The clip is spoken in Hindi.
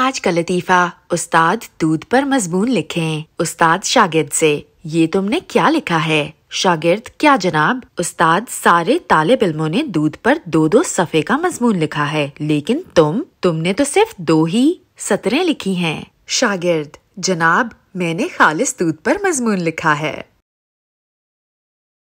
आज का लतीफ़ा उस्ताद दूध पर मजमून लिखें उस्ताद शागिर्द से ये तुमने क्या लिखा है शागिर्द क्या जनाब उस्ताद सारे तालब इलमों ने दूध पर दो दो सफ़े का मजमून लिखा है लेकिन तुम तुमने तो सिर्फ दो ही सतरें लिखी हैं शागिर्द जनाब मैंने खालिस दूध पर मजमून लिखा है